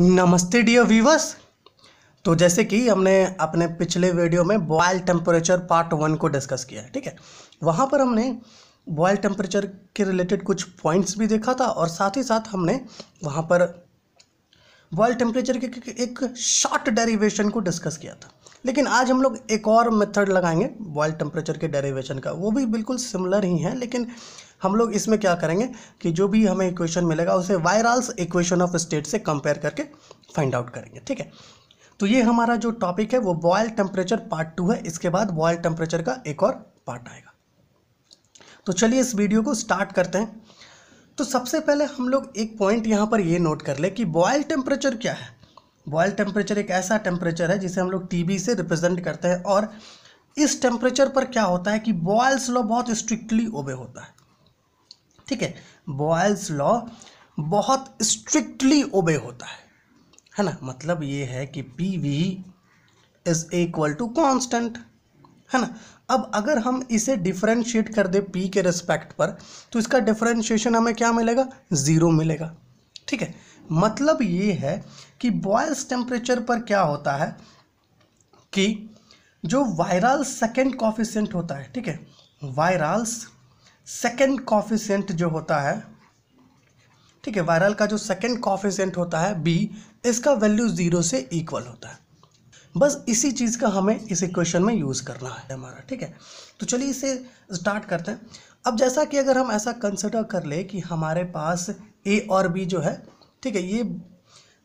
नमस्ते dear viewers तो जैसे कि हमने अपने पिछले वीडियो में बॉयल टेम्परेचर पार्ट वन को डिस्कस किया है ठीक है वहाँ पर हमने बॉयल टेम्परेचर के रिलेटेड कुछ पॉइंट्स भी देखा था और साथ ही साथ हमने वहाँ पर बॉयल टेम्परेचर के एक शॉर्ट डेरिवेशन को डिस्कस किया था लेकिन आज हम लोग एक और मेथड लगाएंगे बॉयल टेम्परेचर के डेरिवेशन का वो भी बिल्कुल सिमिलर ही है लेकिन हम लोग इसमें क्या करेंगे कि जो भी हमें इक्वेशन मिलेगा उसे वायरल्स इक्वेशन ऑफ स्टेट से कंपेयर करके फाइंड आउट करेंगे ठीक है तो ये हमारा जो टॉपिक है वो बॉयल टेम्परेचर पार्ट टू है इसके बाद बॉयल टेम्परेचर का एक और पार्ट आएगा तो चलिए इस वीडियो को स्टार्ट करते हैं तो सबसे पहले हम लोग एक पॉइंट यहाँ पर ये नोट कर ले कि बॉयल टेम्परेचर क्या है बॉयल टेम्परेचर एक ऐसा टेम्परेचर है जिसे हम लोग टीबी से रिप्रेजेंट करते हैं और इस टेम्परेचर पर क्या होता है कि बॉयल्स लॉ बहुत स्ट्रिक्टली ओबे होता है ठीक है बॉयल्स लॉ बहुत स्ट्रिक्टली ओबे होता है है ना मतलब ये है कि P V is equal to constant है ना अब अगर हम इसे डिफ्रेंशिएट कर दे पी के रिस्पेक्ट पर तो इसका डिफ्रेंशिएशन हमें क्या मिलेगा ज़ीरो मिलेगा ठीक है मतलब ये है कि बॉयल्स टेम्परेचर पर क्या होता है कि जो वायरल सेकेंड कॉफिशेंट होता है ठीक है वायरल्स सेकेंड कॉफिशेंट जो होता है ठीक है वायरल का जो सेकेंड कॉफिशेंट होता है बी इसका वैल्यू ज़ीरो से इक्वल होता है बस इसी चीज़ का हमें इस इक्वेशन में यूज़ करना है हमारा ठीक है तो चलिए इसे स्टार्ट करते हैं अब जैसा कि अगर हम ऐसा कंसिडर कर ले कि हमारे पास ए और बी जो है ठीक है ये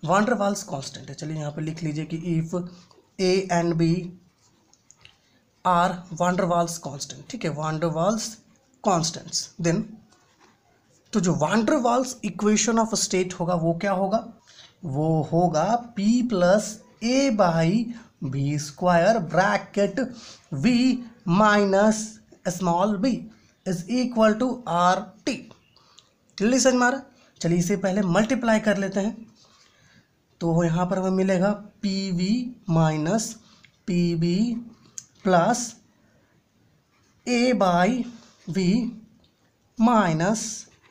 वांडरवाल्स कांस्टेंट है चलिए यहाँ पर लिख लीजिए कि if A and B are van der Waals constant ठीक है वांडरवाल्स कॉन्स्टेंट्स देन तो जो वांडरवाल्स इक्वेशन ऑफ स्टेट होगा वो क्या होगा वो होगा p plus A by B square bracket v minus small B is equal to R T clearly समझ मारा चलिए इसे पहले मल्टीप्लाई कर लेते हैं तो यहाँ पर हमें मिलेगा P V minus P V plus A by V minus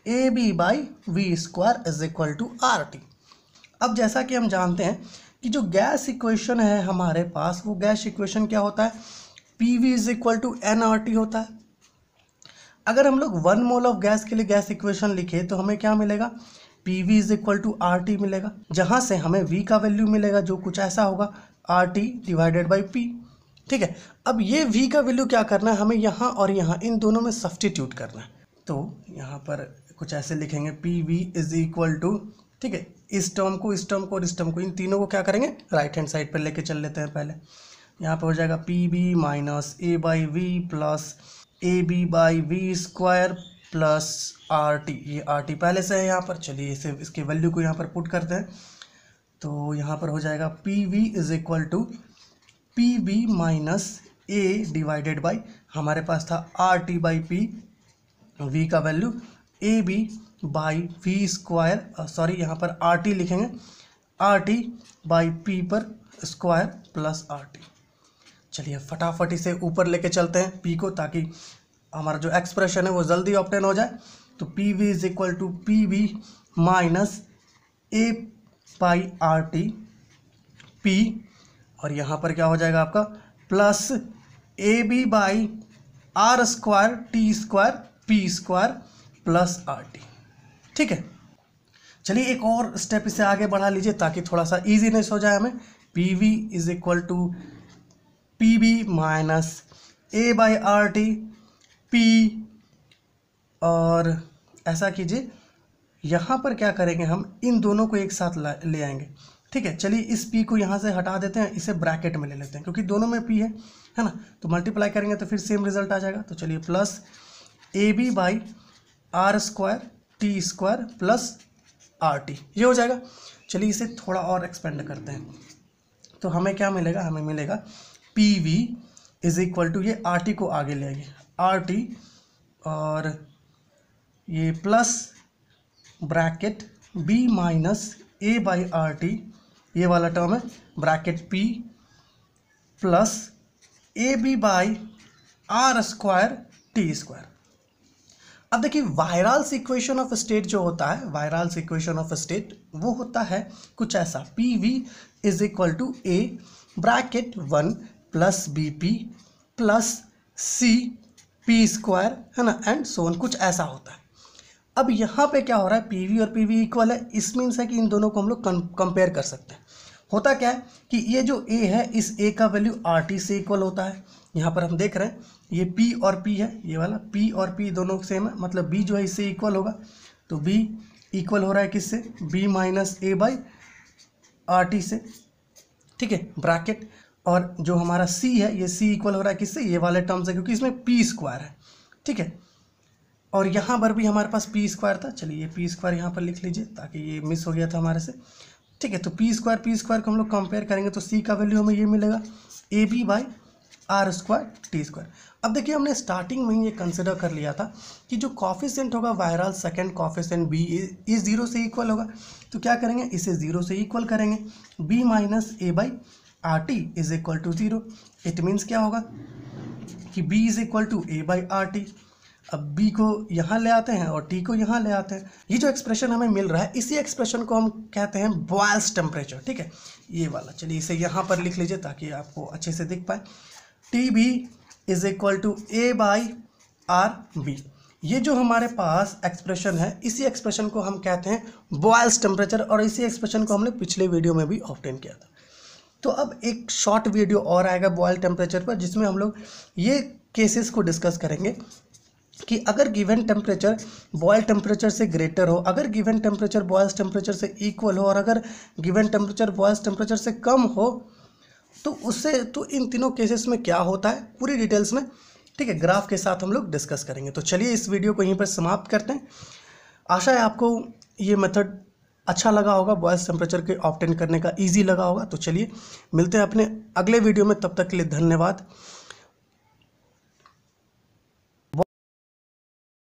A B by V square is equal to R T अब जैसा कि हम जानते हैं कि जो गैस इक्वेशन है हमारे पास वो गैस इक्वेशन क्या होता है P V is equal to N R T होता है अगर हम लोग वन मोल ऑफ गैस के लिए गैस इक्वेशन लिखे तो हमें क्या मिलेगा P V is equal to R T मिलेगा जहाँ से हमें वी का वैल्यू मिलेगा जो कुछ ऐसा होगा R T divided by P ठीक है अब ये v का वैल्यू क्या करना है हमें यहाँ और यहाँ इन दोनों में सब्सटीट्यूट करना है तो यहाँ पर कुछ ऐसे लिखेंगे P V is equal to ठीक है इस टर्म को इस टर्म को और इस टर्म को इन तीनों को क्या करेंगे राइट हैंड साइड पर लेके चल लेते हैं पहले यहाँ पर हो जाएगा P V minus a by V plus a B by V square plus R T ये आर टी पहले से है यहाँ पर चलिए इसे इसके वैल्यू को यहाँ पर पुट करते हैं तो यहाँ पर हो जाएगा P V is equal to P V minus a divided by हमारे पास था R T by P V का value a B by V square sorry यहाँ पर आर टी लिखेंगे आर टी बाई पी पर स्क्वायर प्लस आर टी चलिए फटाफट इसे ऊपर लेके चलते हैं पी को ताकि हमारा जो एक्सप्रेशन है वो जल्दी ऑप्टेन हो जाए तो P V is equal to P V minus a by R T P और यहाँ पर क्या हो जाएगा आपका plus a B by R square T square P square plus R T ठीक है चलिए एक और स्टेप इसे आगे बढ़ा लीजिए ताकि थोड़ा सा इजीनेस हो जाए हमें P V is equal to P b minus a by R T P और ऐसा कीजिए यहाँ पर क्या करेंगे हम इन दोनों को एक साथ ले आएंगे ठीक है चलिए इस पी को यहाँ से हटा देते हैं इसे ब्रैकेट में ले लेते हैं क्योंकि दोनों में पी है है ना तो मल्टीप्लाई करेंगे तो फिर सेम रिजल्ट आ जाएगा तो चलिए plus a B by R square T square plus R T ये हो जाएगा चलिए इसे थोड़ा और एक्सपेंड करते हैं तो हमें क्या मिलेगा हमें मिलेगा P V is equal to ये आर टी को आगे ले आइए आर टी और ये plus bracket b minus a by R T ये वाला टर्म है bracket P plus a B by R square T square अब देखिए वायरल्स इक्वेशन ऑफ स्टेट जो होता है वायरल्स इक्वेशन ऑफ स्टेट वो होता है कुछ ऐसा P V is equal to a bracket one plus b P plus c P square है ना एंड सोन कुछ ऐसा होता है अब यहाँ पे क्या हो रहा है पी वी और पी वी इक्वल है इस मीन्स है कि इन दोनों को हम लोग कंपेयर कर सकते हैं होता क्या है कि ये जो ए है इस ए का वैल्यू आर टी से इक्वल होता है यहाँ पर हम देख रहे हैं ये पी और पी है ये वाला पी और पी दोनों सेम है मतलब बी जो है इससे इक्वल होगा तो बी इक्वल हो रहा है किससे b minus a by R T से ठीक है ब्रैकेट और जो हमारा सी है ये सी इक्वल हो रहा है किससे ये वाले टर्म से क्योंकि इसमें पी स्क्वायर है ठीक है और यहाँ पर भी हमारे पास पी स्क्वायर था चलिए ये पी स्क्वायर यहाँ पर लिख लीजिए ताकि ये मिस हो गया था हमारे से ठीक है तो पी स्क्वायर पी स्क्वायर को हम लोग कंपेयर करेंगे तो सी का वैल्यू हमें ये मिलेगा a B by R square T square अब देखिए हमने स्टार्टिंग में ही ये कंसिडर कर लिया था कि जो कॉफिशेंट होगा virial second coefficient b is zero से इक्वल होगा तो क्या करेंगे इसे जीरो से इक्वल करेंगे b minus a by R T is equal to zero it means क्या होगा कि b is equal to a by R T अब बी को यहाँ ले आते हैं और टी को यहाँ ले आते हैं ये जो एक्सप्रेशन हमें मिल रहा है इसी एक्सप्रेशन को हम कहते हैं बॉयल्स टेम्परेचर ठीक है ये वाला चलिए इसे यहाँ पर लिख लीजिए ताकि आपको अच्छे से दिख पाए T b is equal to a by R b ये जो हमारे पास एक्सप्रेशन है इसी एक्सप्रेशन को हम कहते हैं बॉयल्स टेम्परेचर और इसी एक्सप्रेशन को हमने पिछले वीडियो में भी ऑप्टेन किया था तो अब एक शॉर्ट वीडियो और आएगा बॉयल टेम्परेचर पर जिसमें हम लोग ये केसेस को डिस्कस करेंगे कि अगर गिवन टेम्परेचर बॉयल टेम्परेचर से ग्रेटर हो अगर गिवन टेम्परेचर बॉयल्स टेम्परेचर से इक्वल हो और अगर गिवन टेम्परेचर बॉयल्स टेम्परेचर से कम हो तो उससे तो इन तीनों केसेस में क्या होता है पूरी डिटेल्स में ठीक है ग्राफ के साथ हम लोग डिस्कस करेंगे तो चलिए इस वीडियो को यहीं पर समाप्त करते हैं आशा है आपको ये मेथड अच्छा लगा होगा बॉयल्स टेम्परेचर के ऑप्टेन करने का ईजी लगा होगा तो चलिए मिलते हैं अपने अगले वीडियो में तब तक के लिए धन्यवाद